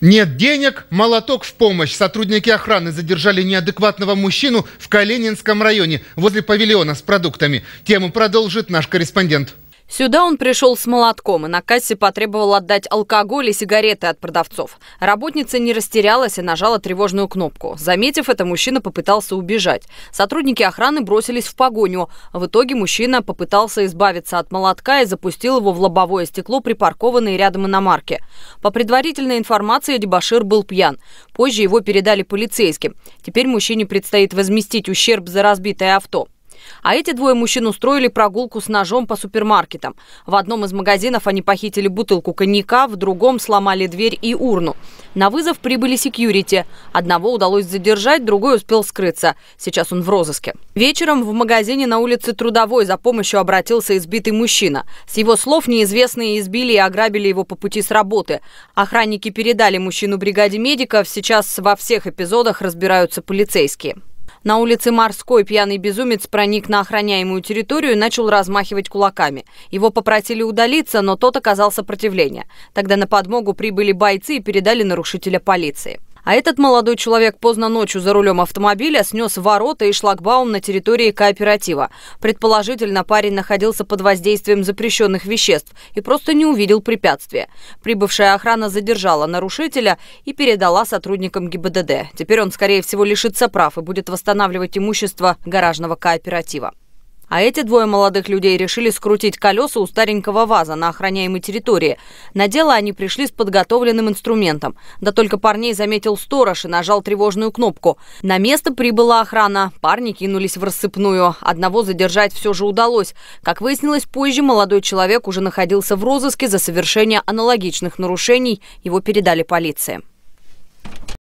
Нет денег, молоток в помощь. Сотрудники охраны задержали неадекватного мужчину в Калининском районе возле павильона с продуктами. Тему продолжит наш корреспондент. Сюда он пришел с молотком и на кассе потребовал отдать алкоголь и сигареты от продавцов. Работница не растерялась и нажала тревожную кнопку. Заметив это, мужчина попытался убежать. Сотрудники охраны бросились в погоню. В итоге мужчина попытался избавиться от молотка и запустил его в лобовое стекло, припаркованное рядом иномарки. По предварительной информации, Дебашир был пьян. Позже его передали полицейским. Теперь мужчине предстоит возместить ущерб за разбитое авто. А эти двое мужчин устроили прогулку с ножом по супермаркетам. В одном из магазинов они похитили бутылку коньяка, в другом сломали дверь и урну. На вызов прибыли секьюрити. Одного удалось задержать, другой успел скрыться. Сейчас он в розыске. Вечером в магазине на улице Трудовой за помощью обратился избитый мужчина. С его слов неизвестные избили и ограбили его по пути с работы. Охранники передали мужчину бригаде медиков. Сейчас во всех эпизодах разбираются полицейские. На улице Морской пьяный безумец проник на охраняемую территорию и начал размахивать кулаками. Его попросили удалиться, но тот оказал сопротивление. Тогда на подмогу прибыли бойцы и передали нарушителя полиции. А этот молодой человек поздно ночью за рулем автомобиля снес ворота и шлагбаум на территории кооператива. Предположительно, парень находился под воздействием запрещенных веществ и просто не увидел препятствия. Прибывшая охрана задержала нарушителя и передала сотрудникам ГИБДД. Теперь он, скорее всего, лишится прав и будет восстанавливать имущество гаражного кооператива. А эти двое молодых людей решили скрутить колеса у старенького ваза на охраняемой территории. На дело они пришли с подготовленным инструментом. Да только парней заметил сторож и нажал тревожную кнопку. На место прибыла охрана. Парни кинулись в рассыпную. Одного задержать все же удалось. Как выяснилось позже, молодой человек уже находился в розыске за совершение аналогичных нарушений. Его передали полиции.